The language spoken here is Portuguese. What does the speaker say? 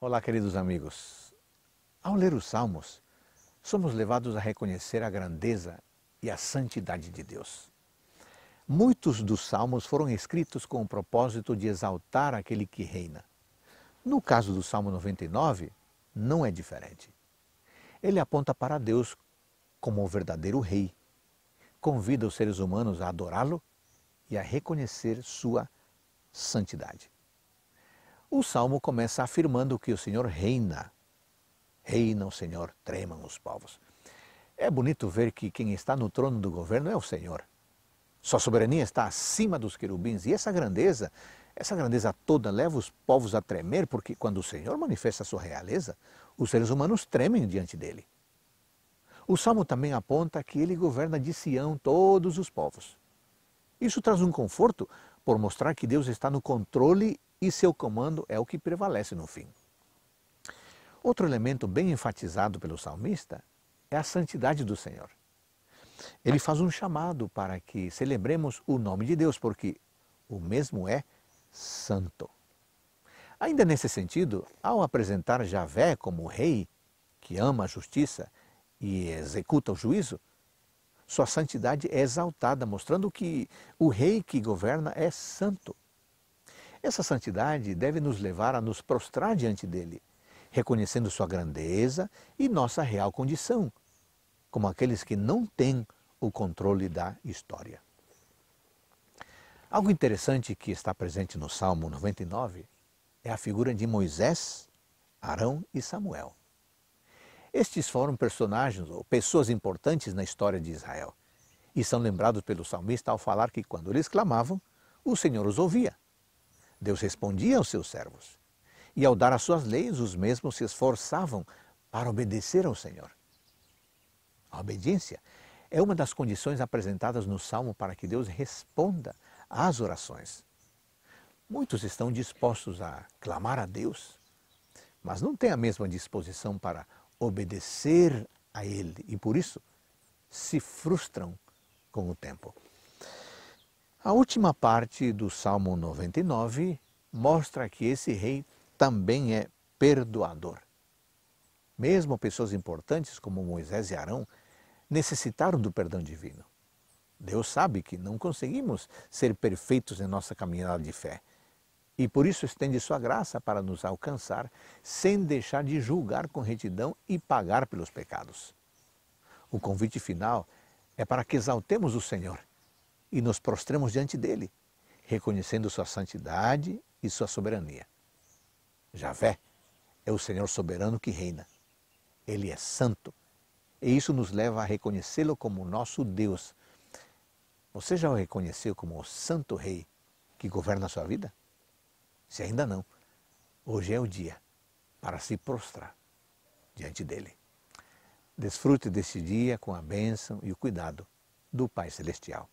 Olá, queridos amigos. Ao ler os Salmos, somos levados a reconhecer a grandeza e a santidade de Deus. Muitos dos salmos foram escritos com o propósito de exaltar aquele que reina. No caso do Salmo 99, não é diferente. Ele aponta para Deus como o verdadeiro rei, convida os seres humanos a adorá-lo e a reconhecer sua santidade. O salmo começa afirmando que o Senhor reina. Reina o Senhor, tremam os povos. É bonito ver que quem está no trono do governo é o Senhor. Sua soberania está acima dos querubins e essa grandeza, essa grandeza toda leva os povos a tremer, porque quando o Senhor manifesta a sua realeza, os seres humanos tremem diante dele. O salmo também aponta que ele governa de Sião todos os povos. Isso traz um conforto por mostrar que Deus está no controle e seu comando é o que prevalece no fim. Outro elemento bem enfatizado pelo salmista é a santidade do Senhor. Ele faz um chamado para que celebremos o nome de Deus, porque o mesmo é santo. Ainda nesse sentido, ao apresentar Javé como rei que ama a justiça e executa o juízo, sua santidade é exaltada, mostrando que o rei que governa é santo. Essa santidade deve nos levar a nos prostrar diante dele, reconhecendo sua grandeza e nossa real condição, como aqueles que não têm o controle da história. Algo interessante que está presente no Salmo 99 é a figura de Moisés, Arão e Samuel. Estes foram personagens ou pessoas importantes na história de Israel e são lembrados pelo salmista ao falar que quando eles clamavam, o Senhor os ouvia Deus respondia aos seus servos. E ao dar as suas leis, os mesmos se esforçavam para obedecer ao Senhor. A obediência é uma das condições apresentadas no Salmo para que Deus responda às orações. Muitos estão dispostos a clamar a Deus, mas não têm a mesma disposição para obedecer a Ele e por isso se frustram com o tempo. A última parte do Salmo 99 mostra que esse rei também é perdoador. Mesmo pessoas importantes como Moisés e Arão necessitaram do perdão divino. Deus sabe que não conseguimos ser perfeitos em nossa caminhada de fé. E por isso estende sua graça para nos alcançar, sem deixar de julgar com retidão e pagar pelos pecados. O convite final é para que exaltemos o Senhor e nos prostremos diante dele, reconhecendo sua santidade e sua soberania. Javé é o Senhor soberano que reina. Ele é santo. E isso nos leva a reconhecê-lo como nosso Deus. Você já o reconheceu como o santo rei que governa a sua vida? Se ainda não, hoje é o dia para se prostrar diante dele. Desfrute desse dia com a bênção e o cuidado do Pai Celestial.